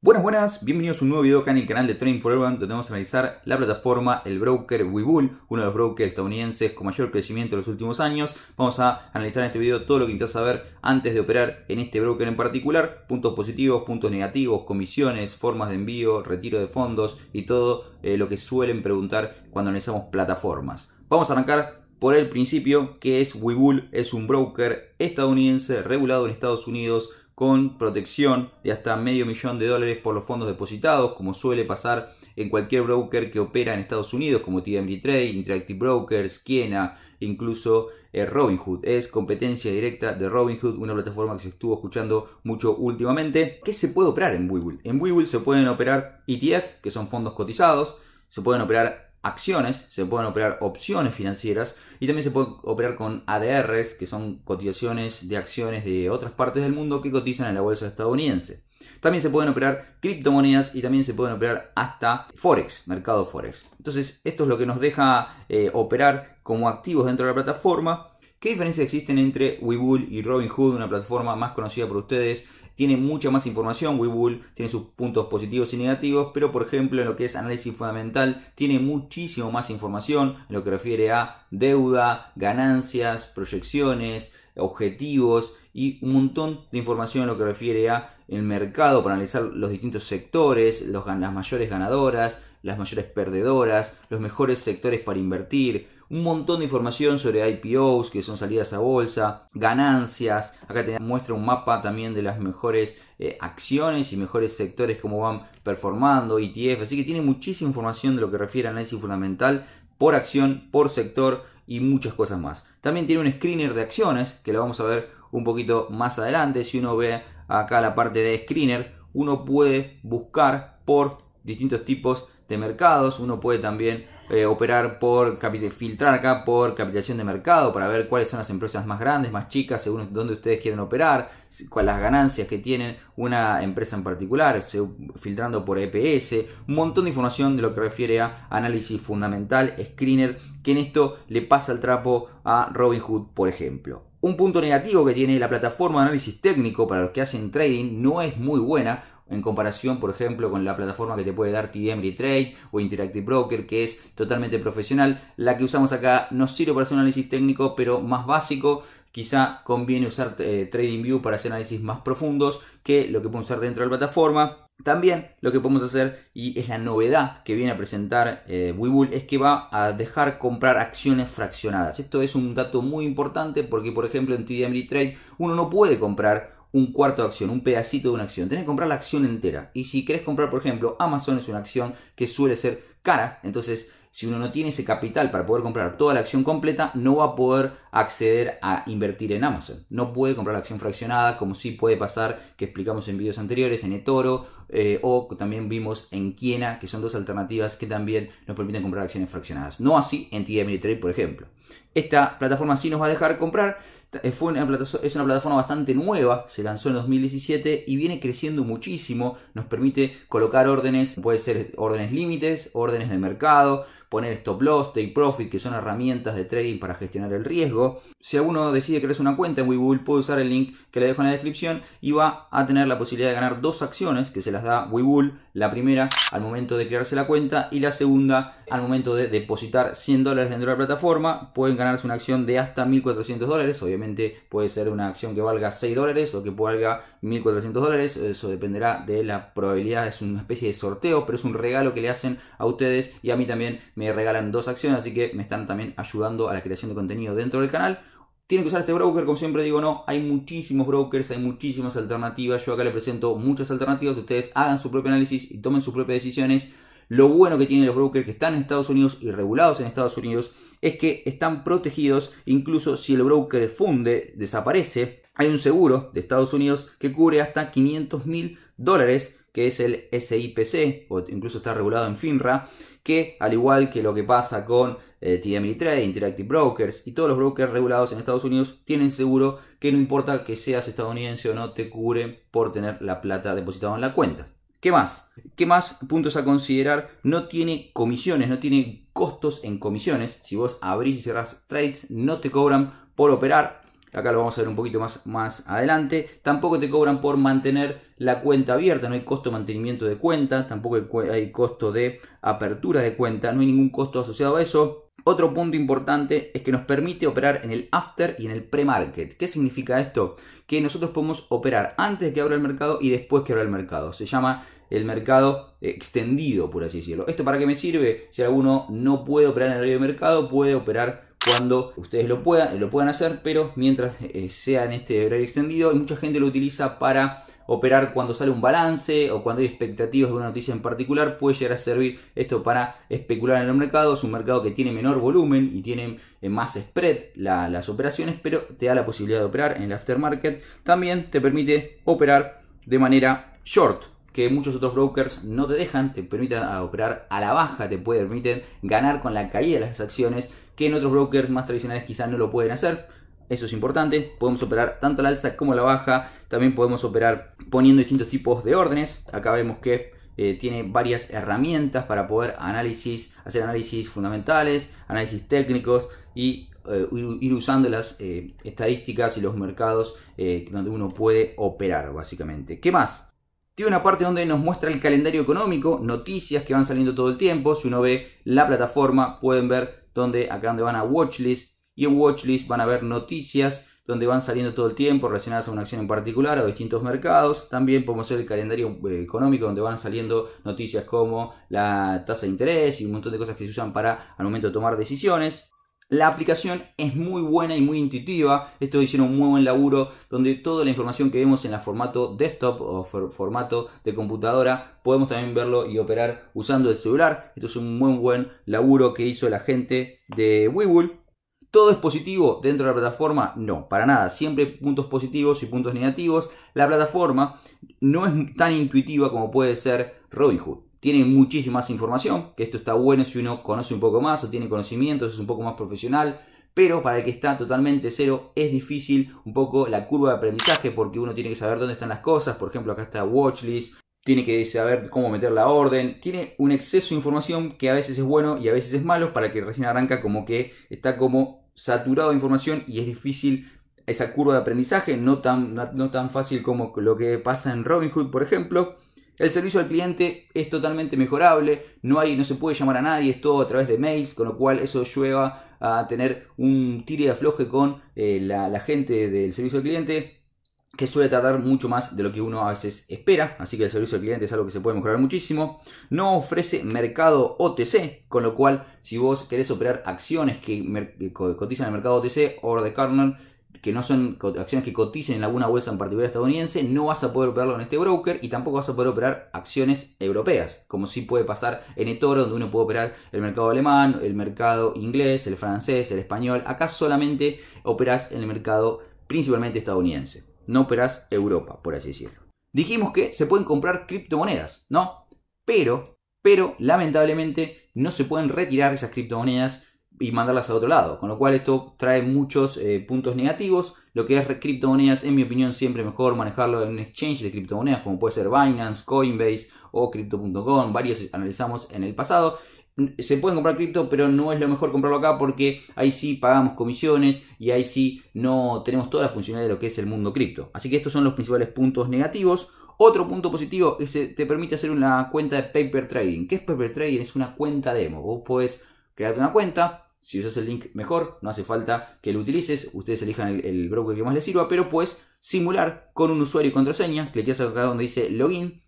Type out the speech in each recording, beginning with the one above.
Buenas, buenas, bienvenidos a un nuevo video acá en el canal de Trading for Everyone donde vamos a analizar la plataforma, el broker Webull, uno de los brokers estadounidenses con mayor crecimiento en los últimos años. Vamos a analizar en este video todo lo que intentas saber antes de operar en este broker en particular, puntos positivos, puntos negativos, comisiones, formas de envío, retiro de fondos y todo eh, lo que suelen preguntar cuando analizamos plataformas. Vamos a arrancar por el principio, que es Webull, es un broker estadounidense regulado en Estados Unidos con protección de hasta medio millón de dólares por los fondos depositados, como suele pasar en cualquier broker que opera en Estados Unidos, como TMD Trade, Interactive Brokers, Kiena, incluso eh, Robinhood. Es competencia directa de Robinhood, una plataforma que se estuvo escuchando mucho últimamente. ¿Qué se puede operar en Webull? En Webull se pueden operar ETF, que son fondos cotizados, se pueden operar acciones, se pueden operar opciones financieras y también se puede operar con ADRs, que son cotizaciones de acciones de otras partes del mundo que cotizan en la bolsa estadounidense. También se pueden operar criptomonedas y también se pueden operar hasta Forex, mercado Forex. Entonces, esto es lo que nos deja eh, operar como activos dentro de la plataforma. ¿Qué diferencias existen entre Webull y Robinhood, una plataforma más conocida por ustedes tiene mucha más información, Webull tiene sus puntos positivos y negativos, pero por ejemplo en lo que es análisis fundamental tiene muchísimo más información en lo que refiere a deuda, ganancias, proyecciones, objetivos y un montón de información en lo que refiere a el mercado para analizar los distintos sectores, las mayores ganadoras, las mayores perdedoras, los mejores sectores para invertir, un montón de información sobre IPOs, que son salidas a bolsa, ganancias. Acá te muestra un mapa también de las mejores eh, acciones y mejores sectores, cómo van performando, ETF. Así que tiene muchísima información de lo que refiere al análisis fundamental por acción, por sector y muchas cosas más. También tiene un screener de acciones, que lo vamos a ver un poquito más adelante. Si uno ve acá la parte de screener, uno puede buscar por distintos tipos de de mercados, uno puede también eh, operar por filtrar acá por capitalización de mercado para ver cuáles son las empresas más grandes, más chicas, según dónde ustedes quieren operar, cuáles las ganancias que tienen una empresa en particular, filtrando por EPS, un montón de información de lo que refiere a análisis fundamental, screener, que en esto le pasa el trapo a Robinhood, por ejemplo. Un punto negativo que tiene la plataforma de análisis técnico para los que hacen trading no es muy buena, en comparación, por ejemplo, con la plataforma que te puede dar TD Ameritrade o Interactive Broker, que es totalmente profesional. La que usamos acá nos sirve para hacer análisis técnico, pero más básico. Quizá conviene usar eh, TradingView para hacer análisis más profundos que lo que podemos usar dentro de la plataforma. También lo que podemos hacer, y es la novedad que viene a presentar eh, Webull, es que va a dejar comprar acciones fraccionadas. Esto es un dato muy importante porque, por ejemplo, en TD Ameritrade uno no puede comprar un cuarto de acción, un pedacito de una acción. Tenés que comprar la acción entera. Y si querés comprar, por ejemplo, Amazon es una acción que suele ser cara. Entonces, si uno no tiene ese capital para poder comprar toda la acción completa, no va a poder acceder a invertir en Amazon. No puede comprar la acción fraccionada, como sí puede pasar, que explicamos en vídeos anteriores, en eToro, eh, o también vimos en Kiena, que son dos alternativas que también nos permiten comprar acciones fraccionadas. No así en TD por ejemplo. Esta plataforma sí nos va a dejar comprar es una plataforma bastante nueva, se lanzó en 2017 y viene creciendo muchísimo. Nos permite colocar órdenes, puede ser órdenes límites, órdenes de mercado, poner stop loss, take profit, que son herramientas de trading para gestionar el riesgo. Si alguno decide crearse una cuenta en Webull, puede usar el link que le dejo en la descripción y va a tener la posibilidad de ganar dos acciones que se las da Webull. La primera al momento de crearse la cuenta y la segunda al momento de depositar 100 dólares dentro de la plataforma. Pueden ganarse una acción de hasta 1.400 dólares. Obviamente puede ser una acción que valga 6 dólares o que valga 1.400 dólares. Eso dependerá de la probabilidad. Es una especie de sorteo, pero es un regalo que le hacen a ustedes y a mí también me regalan dos acciones, así que me están también ayudando a la creación de contenido dentro del canal. Tienen que usar este broker, como siempre digo, no, hay muchísimos brokers, hay muchísimas alternativas. Yo acá les presento muchas alternativas, ustedes hagan su propio análisis y tomen sus propias decisiones. Lo bueno que tienen los brokers que están en Estados Unidos y regulados en Estados Unidos es que están protegidos, incluso si el broker funde, desaparece, hay un seguro de Estados Unidos que cubre hasta 500 mil dólares, que es el SIPC, o incluso está regulado en FINRA, que al igual que lo que pasa con eh, TMI Trade, Interactive Brokers y todos los brokers regulados en Estados Unidos, tienen seguro que no importa que seas estadounidense o no, te cubren por tener la plata depositada en la cuenta. ¿Qué más? ¿Qué más puntos a considerar? No tiene comisiones, no tiene costos en comisiones. Si vos abrís y cerrás trades, no te cobran por operar, Acá lo vamos a ver un poquito más, más adelante. Tampoco te cobran por mantener la cuenta abierta. No hay costo de mantenimiento de cuenta. Tampoco hay costo de apertura de cuenta. No hay ningún costo asociado a eso. Otro punto importante es que nos permite operar en el after y en el pre-market. ¿Qué significa esto? Que nosotros podemos operar antes de que abra el mercado y después que abra el mercado. Se llama el mercado extendido, por así decirlo. ¿Esto para qué me sirve? Si alguno no puede operar en el mercado, puede operar cuando ustedes lo puedan, eh, lo puedan hacer, pero mientras eh, sea en este horario extendido, y mucha gente lo utiliza para operar cuando sale un balance o cuando hay expectativas de una noticia en particular, puede llegar a servir esto para especular en el mercado. Es un mercado que tiene menor volumen y tiene eh, más spread las operaciones, pero te da la posibilidad de operar en el aftermarket. También te permite operar de manera short, que muchos otros brokers no te dejan, te permiten ah, operar a la baja, te permiten ganar con la caída de las acciones que en otros brokers más tradicionales quizás no lo pueden hacer. Eso es importante. Podemos operar tanto la alza como la baja. También podemos operar poniendo distintos tipos de órdenes. Acá vemos que eh, tiene varias herramientas para poder análisis, hacer análisis fundamentales, análisis técnicos y eh, ir usando las eh, estadísticas y los mercados donde uno puede operar básicamente. ¿Qué más? Tiene una parte donde nos muestra el calendario económico, noticias que van saliendo todo el tiempo. Si uno ve la plataforma, pueden ver donde acá donde van a watchlist y en watchlist van a ver noticias donde van saliendo todo el tiempo relacionadas a una acción en particular o distintos mercados. También podemos ver el calendario eh, económico donde van saliendo noticias como la tasa de interés y un montón de cosas que se usan para al momento de tomar decisiones. La aplicación es muy buena y muy intuitiva. Esto hicieron un muy buen laburo donde toda la información que vemos en el formato desktop o formato de computadora podemos también verlo y operar usando el celular. Esto es un muy buen laburo que hizo la gente de Webull. ¿Todo es positivo dentro de la plataforma? No, para nada. Siempre puntos positivos y puntos negativos. La plataforma no es tan intuitiva como puede ser Robinhood tiene muchísima información, que esto está bueno si uno conoce un poco más o tiene conocimientos, es un poco más profesional, pero para el que está totalmente cero es difícil un poco la curva de aprendizaje porque uno tiene que saber dónde están las cosas, por ejemplo acá está watchlist, tiene que saber cómo meter la orden, tiene un exceso de información que a veces es bueno y a veces es malo para el que recién arranca como que está como saturado de información y es difícil esa curva de aprendizaje, no tan, no tan fácil como lo que pasa en Robinhood por ejemplo, el servicio al cliente es totalmente mejorable, no, hay, no se puede llamar a nadie, es todo a través de mails, con lo cual eso lleva a tener un tire de afloje con eh, la, gente del servicio al cliente que suele tardar mucho más de lo que uno a veces espera, así que el servicio al cliente es algo que se puede mejorar muchísimo. No ofrece mercado OTC, con lo cual si vos querés operar acciones que cotizan en el mercado OTC, de corner, que no son acciones que coticen en alguna bolsa en particular estadounidense, no vas a poder operarlo en este broker y tampoco vas a poder operar acciones europeas, como sí puede pasar en eToro, donde uno puede operar el mercado alemán, el mercado inglés, el francés, el español. Acá solamente operas en el mercado principalmente estadounidense, no operas Europa, por así decirlo. Dijimos que se pueden comprar criptomonedas, ¿no? Pero, pero lamentablemente no se pueden retirar esas criptomonedas y mandarlas a otro lado. Con lo cual esto trae muchos eh, puntos negativos. Lo que es criptomonedas, en mi opinión, siempre mejor manejarlo en un exchange de criptomonedas, como puede ser Binance, Coinbase o Crypto.com. Varios analizamos en el pasado. Se pueden comprar cripto, pero no es lo mejor comprarlo acá porque ahí sí pagamos comisiones y ahí sí no tenemos toda la funcionalidad de lo que es el mundo cripto. Así que estos son los principales puntos negativos. Otro punto positivo es que te permite hacer una cuenta de paper trading. ¿Qué es paper trading? Es una cuenta demo. Vos podés crearte una cuenta, si usas el link mejor, no hace falta que lo utilices, ustedes elijan el, broker que más les sirva, pero puedes simular con un usuario y contraseña, cliqueas acá donde dice login,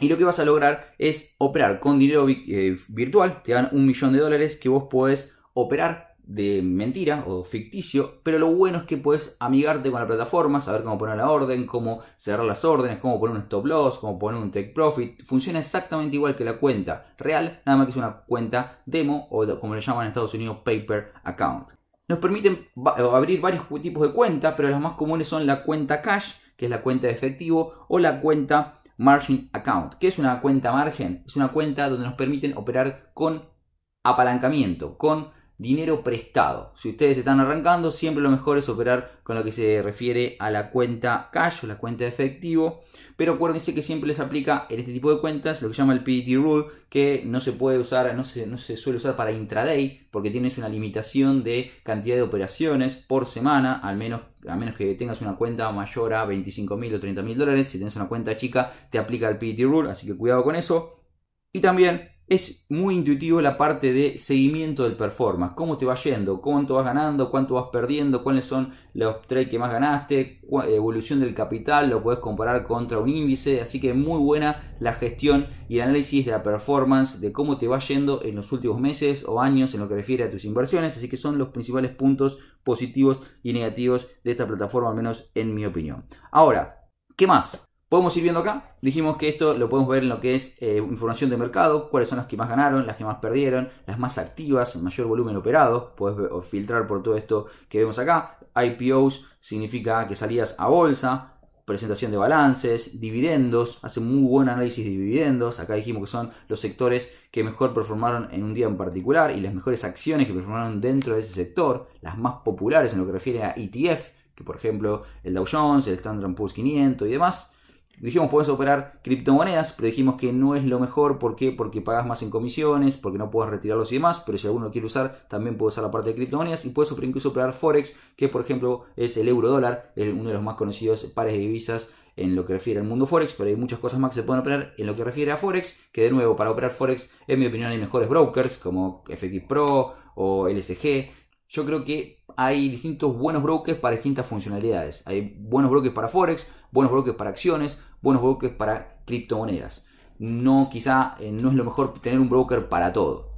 y lo que vas a lograr es operar con dinero eh, virtual, te dan un millón de dólares que vos podés operar de mentira o ficticio, pero lo bueno es que puedes amigarte con la plataforma, saber cómo poner la orden, cómo cerrar las órdenes, cómo poner un stop loss, cómo poner un take profit. Funciona exactamente igual que la cuenta real, nada más que es una cuenta demo o como le llaman en Estados Unidos paper account. Nos permiten eh, abrir varios tipos de cuentas, pero las más comunes son la cuenta cash, que es la cuenta de efectivo, o la cuenta margin account. que es una cuenta margen? Es una cuenta donde nos permiten operar con apalancamiento, con dinero prestado. Si ustedes están arrancando, siempre lo mejor es operar con lo que se refiere a la cuenta cash o la cuenta de efectivo. Pero acuérdense que siempre les aplica en este tipo de cuentas lo que se llama el PDT Rule, que no se puede usar, no se, no se suele usar para intraday, porque tienes una limitación de cantidad de operaciones por semana, al menos a menos que tengas una cuenta mayor a 25 mil o 30 mil dólares, si tienes una cuenta chica te aplica el PDT Rule, así que cuidado con eso. Y también es muy intuitivo la parte de seguimiento del performance. ¿Cómo te va yendo? ¿Cuánto vas ganando? ¿Cuánto vas perdiendo? ¿Cuáles son los trades que más ganaste? Evolución del capital, lo puedes comparar contra un índice. Así que muy buena la gestión y el análisis de la performance, de cómo te va yendo en los últimos meses o años en lo que refiere a tus inversiones. Así que son los principales puntos positivos y negativos de esta plataforma, al menos en mi opinión. Ahora, ¿qué más? Podemos ir viendo acá, dijimos que esto lo podemos ver en lo que es eh, información de mercado, cuáles son las que más ganaron, las que más perdieron, las más activas, el mayor volumen operado, puedes filtrar por todo esto que vemos acá. IPOs significa que salías a bolsa, presentación de balances, dividendos, hace muy buen análisis de dividendos, acá dijimos que son los sectores que mejor performaron en un día en particular y las mejores acciones que performaron dentro de ese sector, las más populares en lo que refiere a ETF, que por ejemplo el Dow Jones, el Standard Poor's 500 y demás. Dijimos, puedes operar criptomonedas, pero dijimos que no es lo mejor. ¿Por qué? Porque pagas más en comisiones, porque no puedes retirarlos y demás. Pero si alguno lo quiere usar, también puede usar la parte de criptomonedas. Y puedes incluso operar Forex, que por ejemplo es el euro dólar, uno de los más conocidos pares de divisas en lo que refiere al mundo Forex, pero hay muchas cosas más que se pueden operar en lo que refiere a Forex, que de nuevo, para operar Forex, en mi opinión, hay mejores brokers como FX Pro o LSG, yo creo que hay distintos buenos brokers para distintas funcionalidades. Hay buenos brokers para Forex, buenos brokers para acciones, buenos brokers para criptomonedas. No, quizá eh, no es lo mejor tener un broker para todo.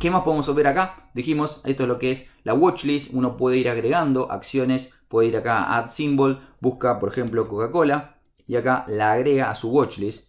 ¿Qué más podemos ver acá? Dijimos, esto es lo que es la watchlist. Uno puede ir agregando acciones, puede ir acá a Add Symbol, busca por ejemplo Coca-Cola y acá la agrega a su watchlist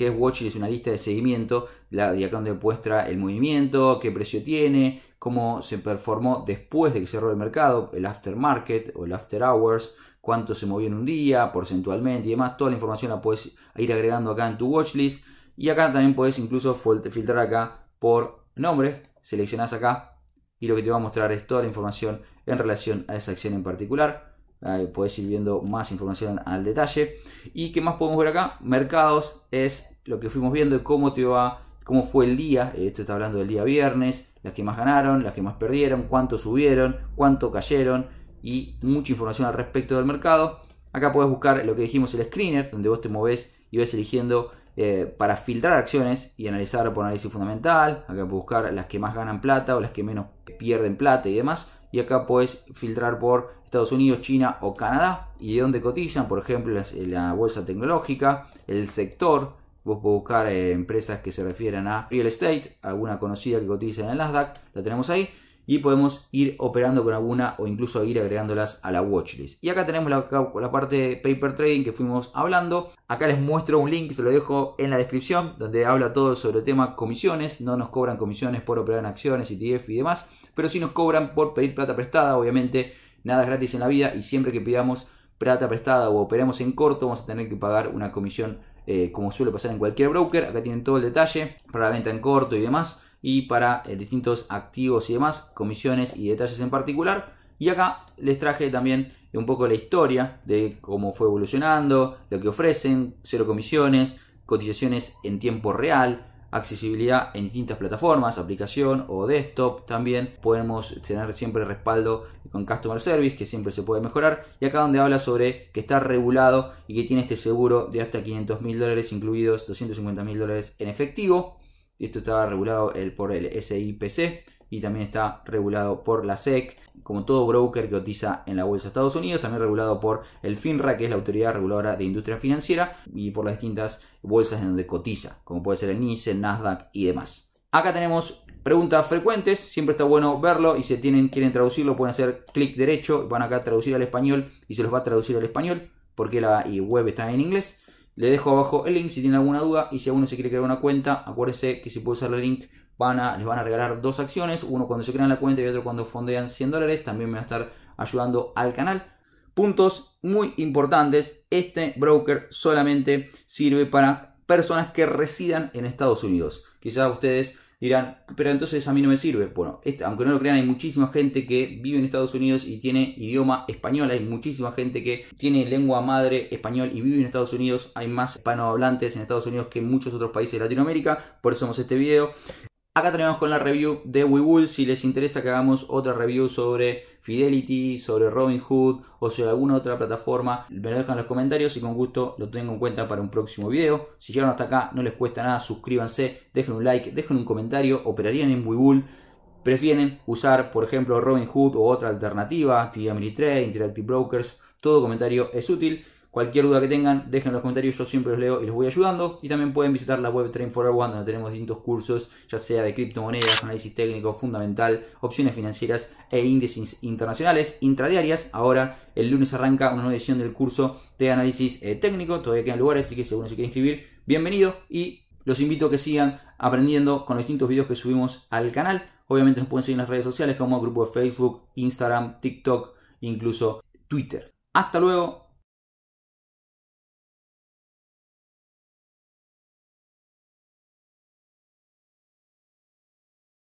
que es Watchlist, es una lista de seguimiento, la, y acá donde muestra el movimiento, qué precio tiene, cómo se performó después de que cerró el mercado, el aftermarket o el after hours, cuánto se movió en un día, porcentualmente y demás. Toda la información la puedes ir agregando acá en tu watchlist. Y acá también puedes incluso filtrar acá por nombre. seleccionas acá y lo que te va a mostrar es toda la información en relación a esa acción en particular. Ahí podés ir viendo más información al detalle. ¿Y qué más podemos ver acá? Mercados es lo que fuimos viendo de cómo te va, cómo fue el día. Esto está hablando del día viernes. Las que más ganaron, las que más perdieron, cuánto subieron, cuánto cayeron y mucha información al respecto del mercado. Acá podés buscar lo que dijimos el screener, donde vos te movés y vas eligiendo eh, para filtrar acciones y analizar por análisis fundamental. Acá puedes buscar las que más ganan plata o las que menos pierden plata y demás. Y acá puedes filtrar por Estados Unidos, China o Canadá, y de dónde cotizan, por ejemplo, eh, la, bolsa tecnológica, el sector, vos puedes buscar eh, empresas que se refieran a real estate, alguna conocida que cotiza en el Nasdaq, la tenemos ahí, y podemos ir operando con alguna o incluso ir agregándolas a la watchlist. Y acá tenemos la, parte de paper trading que fuimos hablando. Acá les muestro un link, se lo dejo en la descripción, donde habla todo sobre el tema comisiones. No nos cobran comisiones por operar en acciones, ETF y demás, pero sí nos cobran por pedir plata prestada, obviamente nada es gratis en la vida y siempre que pidamos plata prestada o operemos en corto vamos a tener que pagar una comisión eh, como suele pasar en cualquier broker. Acá tienen todo el detalle para la venta en corto y demás y para eh, distintos activos y demás, comisiones y detalles en particular. Y acá les traje también un poco la historia de cómo fue evolucionando, lo que ofrecen, cero comisiones, cotizaciones en tiempo real, accesibilidad en distintas plataformas, aplicación o desktop. También podemos tener siempre respaldo con Customer Service, que siempre se puede mejorar. Y acá donde habla sobre que está regulado y que tiene este seguro de hasta 500 mil dólares, incluidos 250 mil dólares en efectivo. Esto está regulado por el SIPC y también está regulado por la SEC como todo broker que cotiza en la bolsa de Estados Unidos, también regulado por el FINRA, que es la autoridad reguladora de industria financiera, y por las distintas bolsas en donde cotiza, como puede ser el NICE, Nasdaq y demás. Acá tenemos preguntas frecuentes, siempre está bueno verlo y si tienen, quieren traducirlo pueden hacer clic derecho, van acá a traducir al español y se los va a traducir al español porque la web está en inglés. Le dejo abajo el link si tienen alguna duda y si alguno se quiere crear una cuenta, acuérdense que si puede usar el link les van a regalar dos acciones, uno cuando se crean la cuenta y otro cuando fondean 100 dólares. También me va a estar ayudando al canal. Puntos muy importantes, este broker solamente sirve para personas que residan en Estados Unidos. Quizás ustedes dirán, pero entonces a mí no me sirve. Bueno, este, aunque no lo crean, hay muchísima gente que vive en Estados Unidos y tiene idioma español. Hay muchísima gente que tiene lengua madre español y vive en Estados Unidos. Hay más hispanohablantes en Estados Unidos que en muchos otros países de Latinoamérica. Por eso hemos este video. Acá terminamos con la review de WeBull. Si les interesa que hagamos otra review sobre Fidelity, sobre Robinhood o sobre alguna otra plataforma, me lo dejan en los comentarios y con gusto lo tengo en cuenta para un próximo video. Si llegaron hasta acá, no les cuesta nada, suscríbanse, dejen un like, dejen un comentario, operarían en WeBull. Prefieren usar, por ejemplo, Robinhood o otra alternativa, TD Ameritrade, Interactive Brokers. Todo comentario es útil. Cualquier duda que tengan, dejen en los comentarios, yo siempre los leo y los voy ayudando. Y también pueden visitar la web Train for one donde tenemos distintos cursos, ya sea de criptomonedas, análisis técnico fundamental, opciones financieras e índices internacionales intradiarias. Ahora, el lunes arranca una nueva edición del curso de análisis eh, técnico, todavía quedan lugares, así que si alguno se quiere inscribir, bienvenido y los invito a que sigan aprendiendo con los distintos videos que subimos al canal. Obviamente nos pueden seguir en las redes sociales como grupo de Facebook, Instagram, TikTok, incluso Twitter. Hasta luego